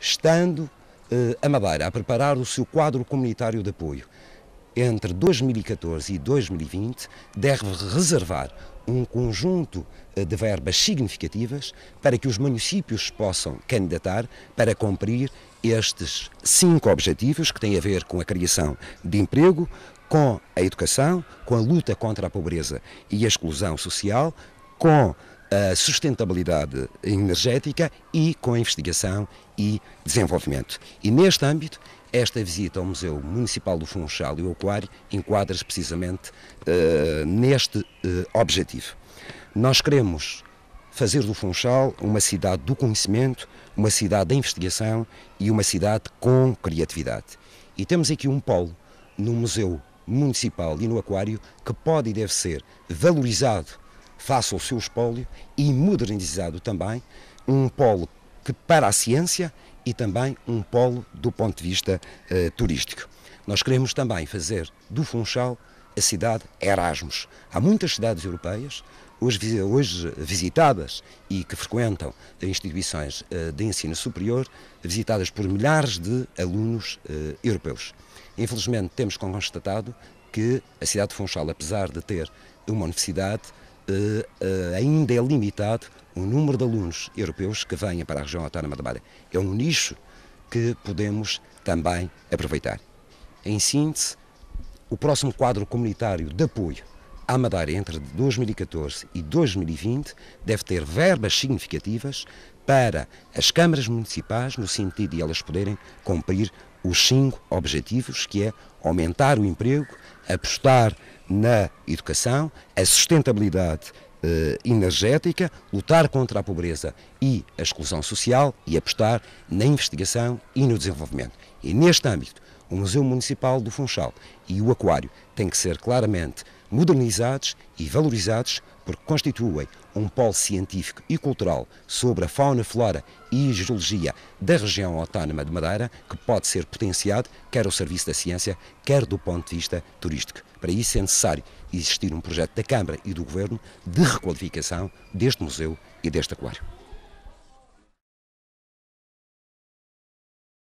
estando eh, a Madeira a preparar o seu quadro comunitário de apoio. Entre 2014 e 2020, deve reservar um conjunto eh, de verbas significativas para que os municípios possam candidatar para cumprir estes cinco objetivos que têm a ver com a criação de emprego, com a educação, com a luta contra a pobreza e a exclusão social, com a sustentabilidade energética e com a investigação e desenvolvimento. E neste âmbito, esta visita ao Museu Municipal do Funchal e o Aquário enquadra-se precisamente uh, neste uh, objetivo. Nós queremos fazer do Funchal uma cidade do conhecimento, uma cidade da investigação e uma cidade com criatividade. E temos aqui um polo no Museu Municipal e no Aquário que pode e deve ser valorizado faça o seu espólio e modernizado também um polo que para a ciência e também um polo do ponto de vista eh, turístico. Nós queremos também fazer do Funchal a cidade Erasmus. Há muitas cidades europeias hoje, visitadas e que frequentam instituições eh, de ensino superior, visitadas por milhares de alunos eh, europeus. Infelizmente, temos constatado que a cidade de Funchal, apesar de ter uma universidade, eh, eh, ainda é limitado o número de alunos europeus que venham para a região autónoma da Madeira. É um nicho que podemos também aproveitar. Em síntese, o próximo quadro comunitário de apoio a Madeira, entre 2014 e 2020, deve ter verbas significativas para as câmaras municipais, no sentido de elas poderem cumprir os cinco objetivos, que é aumentar o emprego, apostar na educação, a sustentabilidade eh, energética, lutar contra a pobreza e a exclusão social e apostar na investigação e no desenvolvimento. E neste âmbito, o Museu Municipal do Funchal e o Aquário têm que ser claramente modernizados e valorizados porque constituem um polo científico e cultural sobre a fauna, flora e geologia da região autónoma de Madeira, que pode ser potenciado quer ao serviço da ciência, quer do ponto de vista turístico. Para isso é necessário existir um projeto da Câmara e do Governo de requalificação deste museu e deste aquário.